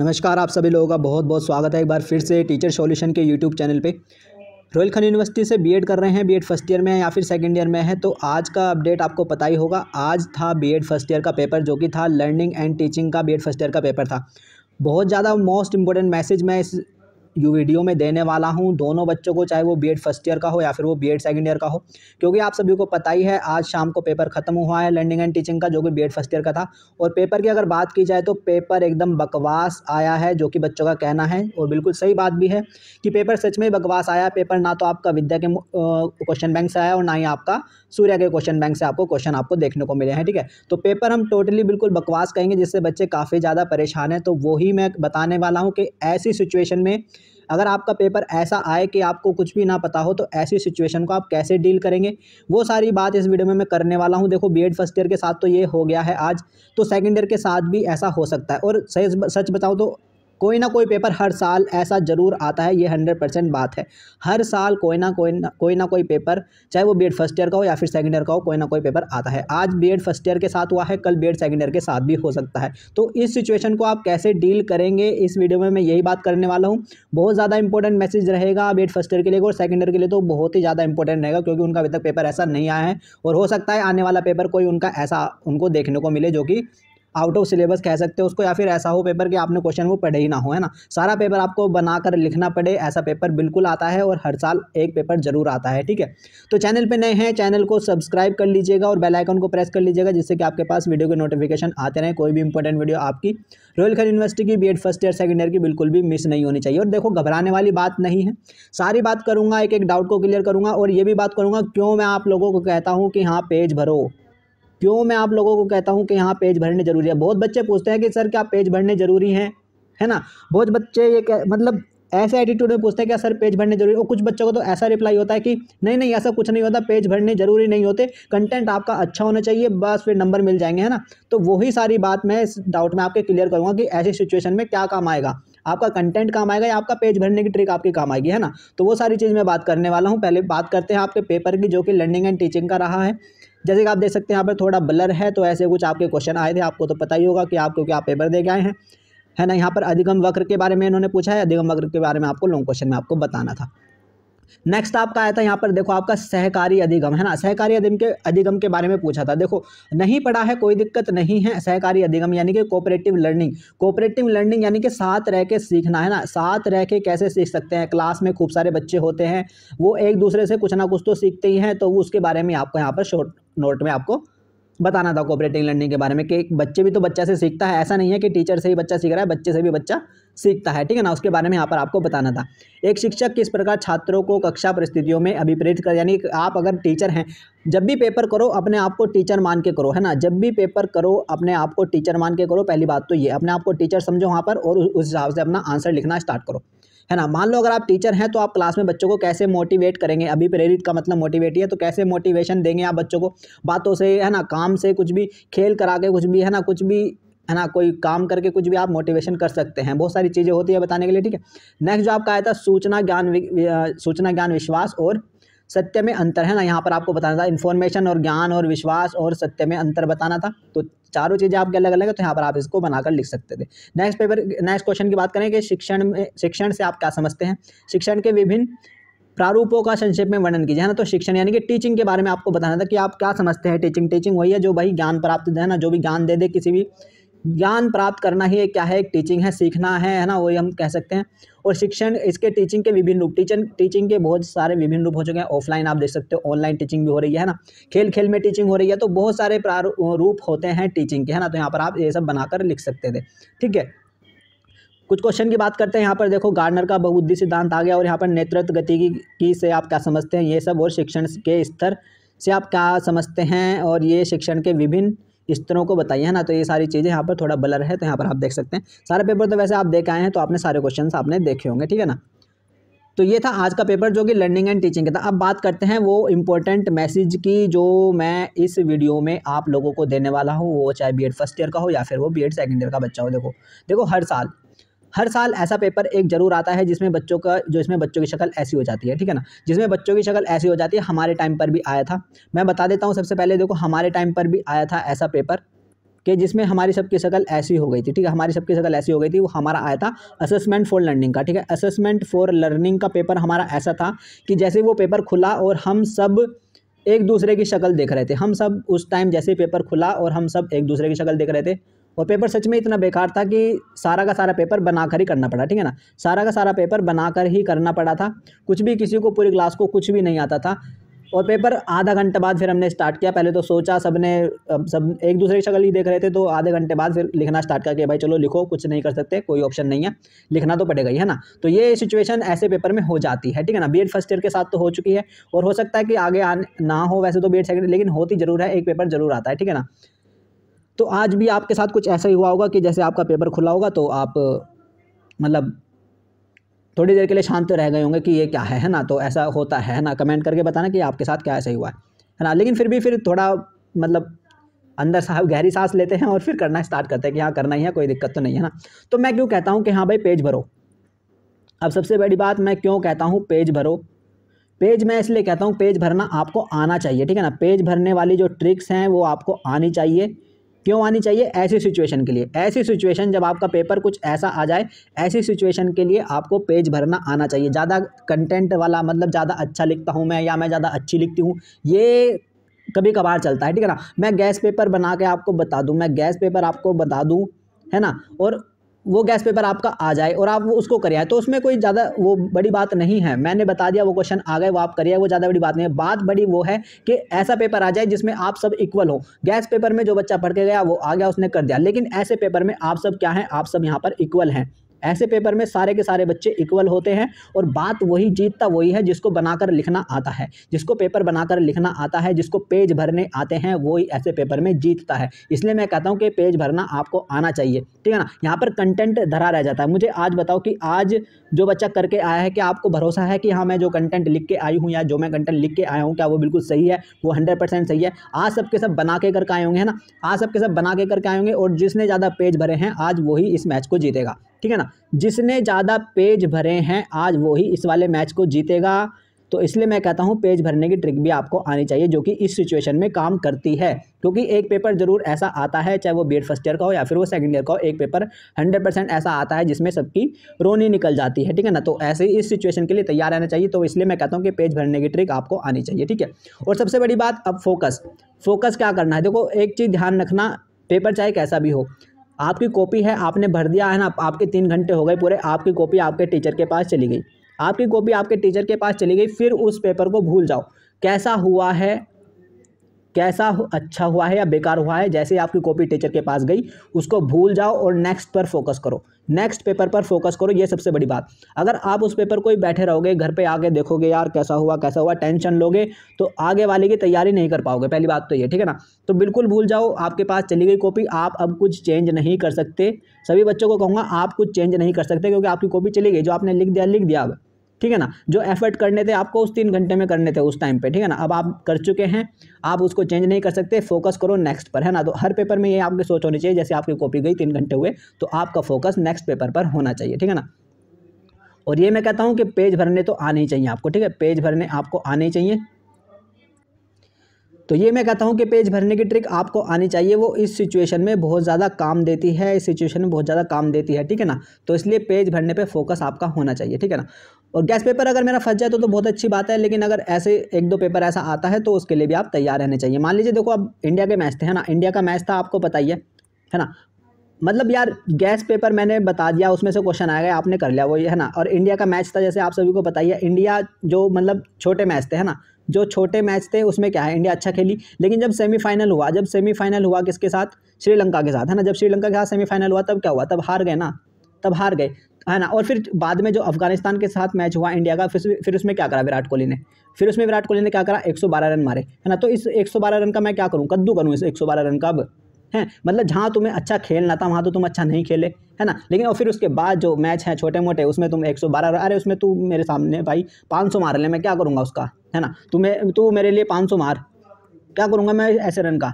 नमस्कार आप सभी लोगों का बहुत बहुत स्वागत है एक बार फिर से टीचर सॉल्यूशन के यूट्यूब चैनल पे रॉयल खन यूनिवर्सिटी से बीएड कर रहे हैं बीएड फर्स्ट ईयर में है या फिर सेकंड ईयर में है तो आज का अपडेट आपको पता ही होगा आज था बीएड फर्स्ट ईयर का पेपर जो कि था लर्निंग एंड टीचिंग का बी फर्स्ट ईयर का पेपर था बहुत ज़्यादा मोस्ट इंपॉर्टेंट मैसेज मैं इस जो वीडियो में देने वाला हूँ दोनों बच्चों को चाहे वो बी फर्स्ट ईयर का हो या फिर वो बी सेकेंड ईयर का हो क्योंकि आप सभी को पता ही है आज शाम को पेपर खत्म हुआ है लर्निंग एंड टीचिंग का जो कि बी फर्स्ट ईयर का था और पेपर की अगर बात की जाए तो पेपर एकदम बकवास आया है जो कि बच्चों का कहना है और बिल्कुल सही बात भी है कि पेपर सच में बकवास आया पेपर ना तो आपका विद्या के क्वेश्चन बैंक से आया और ना ही आपका सूर्य के क्वेश्चन बैंक से आपको क्वेश्चन आपको देखने को मिले हैं ठीक है तो पेपर हम टोटली बिल्कुल बकवास कहेंगे जिससे बच्चे काफ़ी ज़्यादा परेशान हैं तो वही मैं बताने वाला हूँ कि ऐसी सिचुएशन में अगर आपका पेपर ऐसा आए कि आपको कुछ भी ना पता हो तो ऐसी सिचुएशन को आप कैसे डील करेंगे वो सारी बात इस वीडियो में मैं करने वाला हूँ देखो बी फर्स्ट ईयर के साथ तो ये हो गया है आज तो सेकेंड ईयर के साथ भी ऐसा हो सकता है और सच सच बताऊँ तो कोई ना कोई पेपर हर साल ऐसा ज़रूर आता है ये हंड्रेड परसेंट बात है हर साल कोई ना कोई ना कोई ना कोई पेपर चाहे वो बी फर्स्ट ईयर का हो या फिर सेकेंड ईयर का हो कोई ना कोई पेपर आता है आज बी फर्स्ट ईयर के साथ हुआ है कल बी सेकंड ईयर के साथ भी हो सकता है तो इस सिचुएशन को आप कैसे डील करेंगे इस वीडियो में मैं यही बात करने वाला हूँ बहुत ज़्यादा इंपॉर्टेंट मैसेज रहेगा बी फर्स्ट ईयर के लिए और सेकेंड ईयर के लिए तो बहुत ही ज़्यादा इंपॉर्टेंट रहेगा क्योंकि उनका अभी तक पेपर ऐसा नहीं आया है और हो सकता है आने वाला पेपर कोई उनका ऐसा उनको देखने को मिले जो कि आउट ऑफ सिलेबस कह सकते हो उसको या फिर ऐसा हो पेपर कि आपने क्वेश्चन वो पढ़े ही ना हो है ना सारा पेपर आपको बनाकर लिखना पड़े ऐसा पेपर बिल्कुल आता है और हर साल एक पेपर जरूर आता है ठीक है तो चैनल पर नए हैं चैनल को सब्सक्राइब कर लीजिएगा और बेलाइकन को प्रेस कर लीजिएगा जिससे कि आपके पास वीडियो के नोटिफिकेशन आते रहें कोई भी इंपॉर्टेंट वीडियो आपकी रॉयल खेल यूनिवर्सिटी की B first year second year की बिल्कुल भी मिस नहीं होनी चाहिए और देखो घबराने वाली बात नहीं है सारी बात करूँगा एक एक डाउट को क्लियर करूँगा और ये भी बात करूँगा क्यों मैं आप लोगों को कहता हूँ कि हाँ पेज भरो क्यों मैं आप लोगों को कहता हूँ कि यहाँ पेज भरने ज़रूरी है बहुत बच्चे पूछते हैं कि सर क्या पेज भरने ज़रूरी हैं है ना बहुत बच्चे ये कह, मतलब ऐसे एटीट्यूड में पूछते हैं क्या सर पेज भरने जरूरी और कुछ बच्चों को तो ऐसा रिप्लाई होता है कि नहीं नहीं ऐसा कुछ नहीं होता पेज भरने जरूरी नहीं होते कंटेंट आपका अच्छा होना चाहिए बस फिर नंबर मिल जाएंगे है ना तो वही सारी बात मैं इस डाउट में आपके क्लियर करूँगा कि ऐसी सिचुएशन में क्या काम आएगा आपका कंटेंट काम आएगा या आपका पेज भरने की ट्रिक आपके काम आएगी है ना तो वो सारी चीज़ मैं बात करने वाला हूँ पहले बात करते हैं आपके पेपर की जो कि लर्निंग एंड टीचिंग का रहा है जैसे कि आप देख सकते हैं यहाँ पर थोड़ा ब्लर है तो ऐसे कुछ आपके क्वेश्चन आए थे आपको तो पता ही होगा कि आप क्योंकि आप पेपर दे गए हैं है ना यहाँ पर अधिगम वक्र के बारे में इन्होंने पूछा है अधिगम वक्र के बारे में आपको लॉन्ग क्वेश्चन में आपको बताना था नेक्स्ट आपका आया था यहाँ पर देखो आपका सहकारी अधिगम है ना सहकारी अधिगम के अधिगम के बारे में पूछा था देखो नहीं पढ़ा है कोई दिक्कत नहीं है सहकारी अधिगम यानी कि कोऑपरेटिव लर्निंग कोऑपरेटिव लर्निंग यानी कि साथ रह के सीखना है ना साथ रह के कैसे सीख सकते हैं क्लास में खूब सारे बच्चे होते हैं वो एक दूसरे से कुछ ना कुछ तो सीखते ही हैं तो उसके बारे में आपको यहाँ पर शॉर्ट नोट में आपको बताना था कोऑपरेटिव लर्निंग के बारे में कि बच्चे भी तो बच्चा से सीखता है ऐसा नहीं है कि टीचर से ही बच्चा सीख रहा है बच्चे से भी बच्चा सीखता है ठीक है ना उसके बारे में यहाँ पर आपको बताना था एक शिक्षक किस प्रकार छात्रों को कक्षा परिस्थितियों में अभिप्रेरित कर यानी आप अगर टीचर हैं जब भी पेपर करो अपने आप को टीचर मान के करो है ना जब भी पेपर करो अपने आप को टीचर मान के करो पहली बात तो ये अपने आप को टीचर समझो वहाँ पर और उस हिसाब से अपना आंसर लिखना स्टार्ट करो है ना मान लो अगर आप टीचर हैं तो आप क्लास में बच्चों को कैसे मोटिवेट करेंगे अभी प्रेरित का मतलब मोटिवेट ही है तो कैसे मोटिवेशन देंगे आप बच्चों को बातों से है ना काम से कुछ भी खेल करा के कुछ भी है ना कुछ भी है ना कोई काम करके कुछ भी आप मोटिवेशन कर सकते हैं बहुत सारी चीज़ें होती है बताने के लिए ठीक है नेक्स्ट जो आपका आया था सूचना ज्ञान सूचना ज्ञान विश्वास और सत्य में अंतर है ना यहाँ पर आपको बताना था इन्फॉर्मेशन और ज्ञान और विश्वास और सत्य में अंतर बताना था तो चारों चीज़ें आपके अलग अलग है तो यहाँ पर आप इसको बनाकर लिख सकते थे नेक्स्ट पेपर नेक्स्ट क्वेश्चन की बात करें कि शिक्षण में शिक्षण से आप क्या समझते हैं शिक्षण के विभिन्न प्रारूपों का संक्षेप में वर्णन कीजिए है ना तो शिक्षण यानी कि टीचिंग के बारे में आपको बताना था कि आप क्या समझते हैं टीचिंग टीचिंग वही है जो भाई ज्ञान प्राप्त है ना जो भी ज्ञान दे दे किसी भी ज्ञान प्राप्त करना ही क्या है एक टीचिंग है सीखना है है ना वही हम कह सकते हैं और शिक्षण इसके टीचिंग के विभिन्न रूप टीचिंग टीचिंग के बहुत सारे विभिन्न रूप हो चुके हैं ऑफलाइन आप देख सकते हो ऑनलाइन टीचिंग भी हो रही है ना खेल खेल में टीचिंग हो रही है तो बहुत सारे रूप होते हैं टीचिंग के है ना तो यहाँ पर आप ये सब बनाकर लिख सकते थे ठीक है कुछ क्वेश्चन की बात करते हैं यहाँ पर देखो गार्डनर का बहुबुद्धि सिद्धांत आ गया और यहाँ पर नेतृत्व गति की से आप क्या समझते हैं ये सब और शिक्षण के स्तर से आप क्या समझते हैं और ये शिक्षण के विभिन्न तरह को बताइए है ना तो ये सारी चीज़ें यहाँ पर थोड़ा बलर है तो यहाँ पर आप देख सकते हैं सारे पेपर तो वैसे आप देख आए हैं तो आपने सारे क्वेश्चन आपने देखे होंगे ठीक है ना तो ये था आज का पेपर जो कि लर्निंग एंड टीचिंग का था अब बात करते हैं वो इम्पोर्टेंट मैसेज की जो मैं इस वीडियो में आप लोगों को देने वाला हूँ वो चाहे बी फर्स्ट ईयर का हो या फिर वो बी सेकंड ईयर का बच्चा हो देखो देखो हर साल हर साल ऐसा पेपर एक जरूर आता है जिसमें बच्चों का जो इसमें बच्चों की शक्ल ऐसी हो जाती है ठीक है ना जिसमें बच्चों की शक्ल ऐसी हो जाती है हमारे टाइम पर भी आया था मैं बता देता हूँ सबसे पहले देखो हमारे टाइम पर भी आया था ऐसा पेपर कि जिसमें हमारी सबकी शक्ल ऐसी हो गई थी ठीक है हमारी सबकी शक्ल ऐसी हो गई थी वो हमारा आया था असेसमेंट फॉर लर्निंग का ठीक है असेसमेंट फॉर लर्निंग का पेपर हमारा ऐसा था कि जैसे वो पेपर खुला और हम सब एक दूसरे की शक्ल देख रहे थे हम सब उस टाइम जैसे पेपर खुला और हम सब एक दूसरे की शक्ल देख रहे थे और पेपर सच में इतना बेकार था कि सारा का सारा पेपर बनाकर ही करना पड़ा ठीक है ना सारा का सारा पेपर बनाकर ही करना पड़ा था कुछ भी किसी को पूरी क्लास को कुछ भी नहीं आता था और पेपर आधा घंटे बाद फिर हमने स्टार्ट किया पहले तो सोचा सब ने सब एक दूसरे की शक्ल ही देख रहे थे तो आधे घंटे बाद फिर लिखना स्टार्ट किया कि भाई चलो लिखो कुछ नहीं कर सकते कोई ऑप्शन नहीं है लिखना तो पड़ेगा ही है ना तो ये सिचुएशन ऐसे पेपर में हो जाती है ठीक है ना बी फर्स्ट ईयर के साथ तो हो चुकी है और हो सकता है कि आगे आ ना हो वैसे तो बी एड लेकिन होती ज़रूर है एक पेपर ज़रूर आता है ठीक है ना तो आज भी आपके साथ कुछ ऐसा ही हुआ होगा कि जैसे आपका पेपर खुला होगा तो आप मतलब थोड़ी देर के लिए शांत रह गए होंगे कि ये क्या है है ना तो ऐसा होता है ना कमेंट करके बताना कि आपके साथ क्या ऐसा ही हुआ है है ना लेकिन फिर भी फिर थोड़ा मतलब अंदर साहब गहरी सांस लेते हैं और फिर करना स्टार्ट करते हैं कि हाँ करना ही है कोई दिक्कत तो नहीं है ना तो मैं क्यों कहता हूँ कि हाँ भाई पेज भरो अब सबसे बड़ी बात मैं क्यों कहता हूँ पेज भरो पेज मैं इसलिए कहता हूँ पेज भरना आपको आना चाहिए ठीक है ना पेज भरने वाली जो ट्रिक्स हैं वो आपको आनी चाहिए क्यों आनी चाहिए ऐसी सिचुएशन के लिए ऐसी सिचुएशन जब आपका पेपर कुछ ऐसा आ जाए ऐसी सिचुएशन के लिए आपको पेज भरना आना चाहिए ज़्यादा कंटेंट वाला मतलब ज़्यादा अच्छा लिखता हूँ मैं या मैं ज़्यादा अच्छी लिखती हूँ ये कभी कभार चलता है ठीक है ना मैं गैस पेपर बना के आपको बता दूँ मैं गैस पेपर आपको बता दूँ है ना और वो गैस पेपर आपका आ जाए और आप वो उसको करें तो उसमें कोई ज़्यादा वो बड़ी बात नहीं है मैंने बता दिया वो क्वेश्चन आ गए वो आप करिए वो ज़्यादा बड़ी बात नहीं है बात बड़ी वो है कि ऐसा पेपर आ जाए जिसमें आप सब इक्वल हो गैस पेपर में जो बच्चा पढ़ के गया वो आ गया उसने कर दिया लेकिन ऐसे पेपर में आप सब क्या हैं आप सब यहाँ पर इक्वल हैं ऐसे पेपर में सारे के सारे बच्चे इक्वल होते हैं और बात वही जीतता वही है जिसको बनाकर लिखना आता है जिसको पेपर बनाकर लिखना आता है जिसको पेज भरने आते हैं वही ऐसे पेपर में जीतता है इसलिए मैं कहता हूँ कि पेज भरना आपको आना चाहिए ठीक है ना यहाँ पर कंटेंट धरा रह जाता है मुझे आज बताओ कि आज जो बच्चा करके आया है क्या आपको भरोसा है कि हाँ मैं जो कंटेंट लिख के आई हूँ या जो मैं कंटेंट लिख के आया हूँ क्या वो बिल्कुल सही है वो हंड्रेड परसेंट सही है आज सबके सब बना के करके आए होंगे है ना आज सबके सब बना के करके आए होंगे और जिसने ज़्यादा पेज भरे हैं आज वही इस मैच को जीतेगा ठीक है ना जिसने ज़्यादा पेज भरे हैं आज वही इस वाले मैच को जीतेगा तो इसलिए मैं कहता हूँ पेज भरने की ट्रिक भी आपको आनी चाहिए जो कि इस सिचुएशन में काम करती है क्योंकि एक पेपर ज़रूर ऐसा आता है चाहे वो बी फर्स्ट ईयर का हो या फिर वो सेकंड ईयर का हो एक पेपर हंड्रेड परसेंट ऐसा आता है जिसमें सबकी रोनी निकल जाती है ठीक है ना तो ऐसे ही इस सिचुएशन के लिए तैयार रहना चाहिए तो इसलिए मैं कहता हूँ कि पेज भरने की ट्रिक आपको आनी चाहिए ठीक है और सबसे बड़ी बात अब फोकस फोकस क्या करना है देखो एक चीज़ ध्यान रखना पेपर चाहे कैसा भी हो आपकी कॉपी है आपने भर दिया है ना आपके तीन घंटे हो गए पूरे आपकी कॉपी आपके टीचर के पास चली गई आपकी कॉपी आपके टीचर के पास चली गई फिर उस पेपर को भूल जाओ कैसा हुआ है कैसा अच्छा हुआ है या बेकार हुआ है जैसे आपकी कॉपी टीचर के पास गई उसको भूल जाओ और नेक्स्ट पर फोकस करो नेक्स्ट पेपर पर फोकस करो ये सबसे बड़ी बात अगर आप उस पेपर को ही बैठे रहोगे घर पे आके देखोगे यार कैसा हुआ कैसा हुआ टेंशन लोगे तो आगे वाले की तैयारी नहीं कर पाओगे पहली बात तो ये ठीक है ना तो बिल्कुल भूल जाओ आपके पास चली गई कॉपी आप अब कुछ चेंज नहीं कर सकते सभी बच्चों को कहूँगा आप कुछ चेंज नहीं कर सकते क्योंकि आपकी कॉपी चली गई जो आपने लिख दिया लिख दिया अब ठीक है ना जो एफर्ट करने थे आपको उस तीन घंटे में करने थे उस टाइम पे ठीक है ना अब आप कर चुके हैं आप उसको चेंज नहीं कर सकते फोकस करो नेक्स्ट पर है ना तो हर पेपर में ये आपकी सोच होनी चाहिए जैसे आपकी कॉपी गई तीन घंटे हुए तो आपका फोकस नेक्स्ट पेपर पर होना चाहिए ठीक है ना और ये मैं कहता हूँ कि पेज भरने तो आने ही चाहिए आपको ठीक है पेज भरने आपको आने चाहिए तो ये मैं कहता हूँ कि पेज भरने की ट्रिक आपको आनी चाहिए वो इस सिचुएशन में बहुत ज़्यादा काम देती है इस सिचुएशन में बहुत ज़्यादा काम देती है ठीक है ना तो इसलिए पेज भरने पे फोकस आपका होना चाहिए ठीक है ना और गैस पेपर अगर मेरा फंस जाए तो, तो बहुत अच्छी बात है लेकिन अगर ऐसे एक दो पेपर ऐसा आता है तो उसके लिए भी आप तैयार रहने चाहिए मान लीजिए देखो अब इंडिया के मैच थे है ना इंडिया का मैच था आपको पता ही है है ना मतलब यार गैस पेपर मैंने बता दिया उसमें से क्वेश्चन आया गया आपने कर लिया वो है ना और इंडिया का मैच था जैसे आप सभी को पता ही है इंडिया जो मतलब छोटे मैच थे है ना जो छोटे मैच थे उसमें क्या है इंडिया अच्छा खेली लेकिन जब सेमीफाइनल हुआ जब सेमीफाइनल हुआ किसके साथ श्रीलंका के साथ है ना जब श्रीलंका के साथ सेमीफाइनल हुआ तब क्या हुआ तब हार गए ना तब हार गए है ना और फिर बाद में जो अफगानिस्तान के साथ मैच हुआ इंडिया का फिर फिर उसमें क्या करा विराट कोहली ने फिर उसमें विराट कोहली ने क्या करा 112 रन मारे है ना तो इस 112 रन का मैं क्या करूँ कद्दू करूँ इस 112 रन का अब है मतलब जहाँ तुम्हें अच्छा खेलना था वहाँ तो तुम अच्छा नहीं खेले है ना लेकिन और फिर उसके बाद जो मैच है छोटे मोटे उसमें तुम 112 अरे उसमें तू मेरे सामने भाई 500 मार ले मैं क्या करूँगा उसका है ना तुम्हें तू मेरे लिए 500 मार क्या करूँगा मैं ऐसे रन का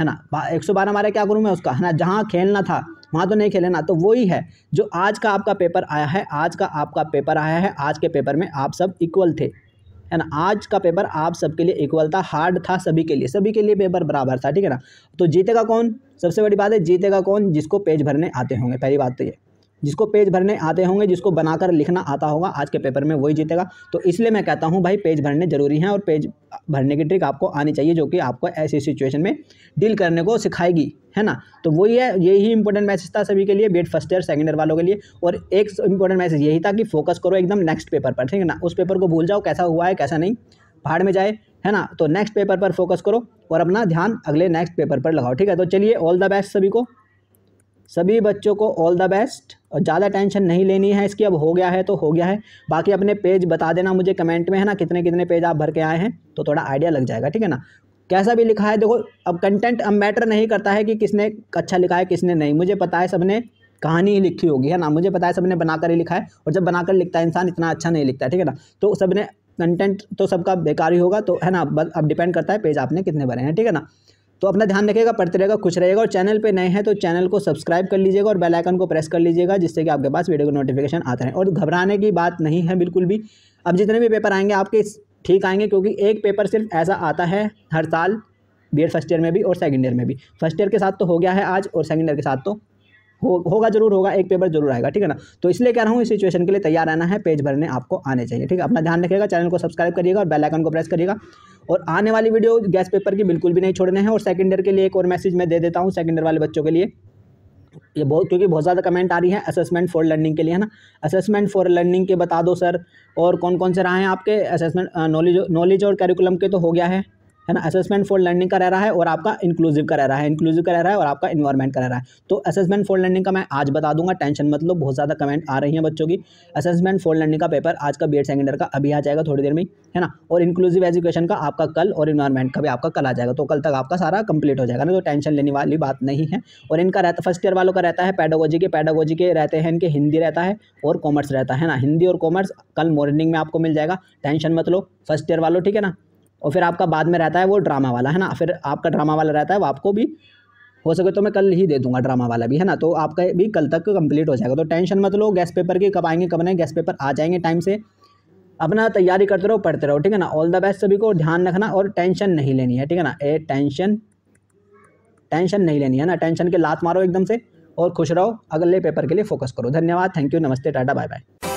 है ना एक सौ बारह मारे क्या करूँ मैं उसका है ना जहाँ खेलना था वहाँ तो नहीं खेले ना तो वही है जो आज का आपका पेपर आया है आज का आपका पेपर आया है आज के पेपर में आप सब इक्वल थे है ना आज का पेपर आप सबके लिए इक्वल था हार्ड था सभी के लिए सभी के लिए पेपर बराबर था ठीक है ना तो जीतेगा कौन सबसे बड़ी बात है जीतेगा कौन जिसको पेज भरने आते होंगे पहली बात तो ये जिसको पेज भरने आते होंगे जिसको बनाकर लिखना आता होगा आज के पेपर में वही जीतेगा तो इसलिए मैं कहता हूँ भाई पेज भरने ज़रूरी हैं और पेज भरने की ट्रिक आपको आनी चाहिए जो कि आपको ऐसी सिचुएशन में डील करने को सिखाएगी है ना तो वही है यही इंपॉर्टेंट मैसेज था सभी के लिए B Ed first year second year वालों के लिए और एक इंपॉर्टेंट मैसेज यही था कि फोकस करो एकदम नेक्स्ट पेपर पर ठीक है ना उस पेपर को भूल जाओ कैसा हुआ है कैसा नहीं पहाड़ में जाए है ना तो नेक्स्ट पेपर पर फोकस करो और अपना ध्यान अगले नेक्स्ट पेपर पर लगाओ ठीक है तो चलिए ऑल द बेस्ट सभी को सभी बच्चों को ऑल द बेस्ट और ज़्यादा टेंशन नहीं लेनी है इसकी अब हो गया है तो हो गया है बाकी अपने पेज बता देना मुझे कमेंट में है ना कितने कितने पेज आप भर के आए हैं तो थोड़ा आइडिया लग जाएगा ठीक है ना कैसा भी लिखा है देखो अब कंटेंट अब मैटर नहीं करता है कि किसने अच्छा लिखा है किसने नहीं मुझे पता है सबने कहानी ही लिखी होगी है ना मुझे पता है सबने बनाकर ही लिखा है और जब बनाकर लिखता है इंसान इतना अच्छा नहीं लिखता है ठीक है ना तो सबने कंटेंट तो सबका बेकार ही होगा तो है ना अब डिपेंड करता है पेज आपने कितने भरे हैं ठीक है ना तो अपना ध्यान रखेगा पढ़ते रहेगा खुश रहेगा और चैनल पर नए हैं तो चैनल को सब्सक्राइब कर लीजिएगा और बेलाइकन को प्रेस कर लीजिएगा जिससे कि आपके पास वीडियो का नोटिफिकेशन आता है और घबराने की बात नहीं है बिल्कुल भी अब जितने भी पेपर आएंगे आपके ठीक आएंगे क्योंकि एक पेपर सिर्फ ऐसा आता है हर साल बी फर्स्ट ईयर में भी और सेकेंड ईयर में भी फर्स्ट ईयर के साथ तो हो गया है आज और सेकेंड ईयर के साथ तो हो, होगा जरूर होगा एक पेपर जरूर आएगा ठीक है ना तो इसलिए कह रहा हूँ इस सिचुएशन के लिए तैयार रहना है पेज भरने आपको आने चाहिए ठीक है अपना ध्यान रखिएगा चैनल को सब्सक्राइब करिएगा और बेलाइकन को प्रेस करिएगा और आने वाली वीडियो गैस पेपर की बिल्कुल भी नहीं छोड़ने हैं और सेकेंड ईयर के लिए एक और मैसेज मैं दे देता हूँ सेकेंड ईयर वाले बच्चों के लिए ये बहुत क्योंकि बहुत ज़्यादा कमेंट आ रही है असेसमेंट फॉर लर्निंग के लिए है ना असेसमेंट फॉर लर्निंग के बता दो सर और कौन कौन से रहा हैं आपके असेसमेंट नॉलेज नॉलेज और कैरिकुलम के तो हो गया है है ना असेसमेंट फॉर लर्निंग का रह रहा है और आपका इंक्लूसिव का रह रहा है इंक्लूसिव का रह रहा है और आपका इन्वायरमेंट का रह रहा है तो असेसमेंट फॉर लर्निंग का मैं आज बता दूंगा टेंशन मतलब बहुत ज़्यादा कमेंट आ रही है बच्चों की असेसमेंट फॉर लर्निंग का पेपर आज का बी एड सेकेंडर का अभी आ जाएगा थोड़ी देर में है ना और इंक्लूसिव एजुकेशन का आपका कल और इन्वायरमेंट का भी आपका कल आ जाएगा तो कल तक आपका सारा कंप्लीट हो जाएगा ना तो टेंशन लेने वाली बात नहीं है और इनका रहता फर्स्ट ईयर वालों का रहता है पैडोगोजी के पैडोगोजी के रहते हैं इनके हिंदी रहता है और कॉमर्स रहता है ना हिंदी और कॉमर्स कल मॉर्निंग में आपको मिल जाएगा टेंशन मत लो फर्स्ट ईयर वालों ठीक है ना और फिर आपका बाद में रहता है वो ड्रामा वाला है ना फिर आपका ड्रामा वाला रहता है वो आपको भी हो सके तो मैं कल ही दे दूंगा ड्रामा वाला भी है ना तो आपका भी कल तक कंप्लीट हो जाएगा तो टेंशन मत लो गैस पेपर की कब आएंगे कब नहीं गैस पेपर आ जाएंगे टाइम से अपना तैयारी करते रहो पढ़ते रहो ठीक है ना ऑल द बेस्ट सभी को ध्यान रखना और टेंशन नहीं लेनी है ठीक है ना ए टेंशन टेंशन नहीं लेनी है ना टेंशन के लात मारो एकदम से और खुश रहो अगले पेपर के लिए फोकस करो धन्यवाद थैंक यू नमस्ते टाटा बाय बाय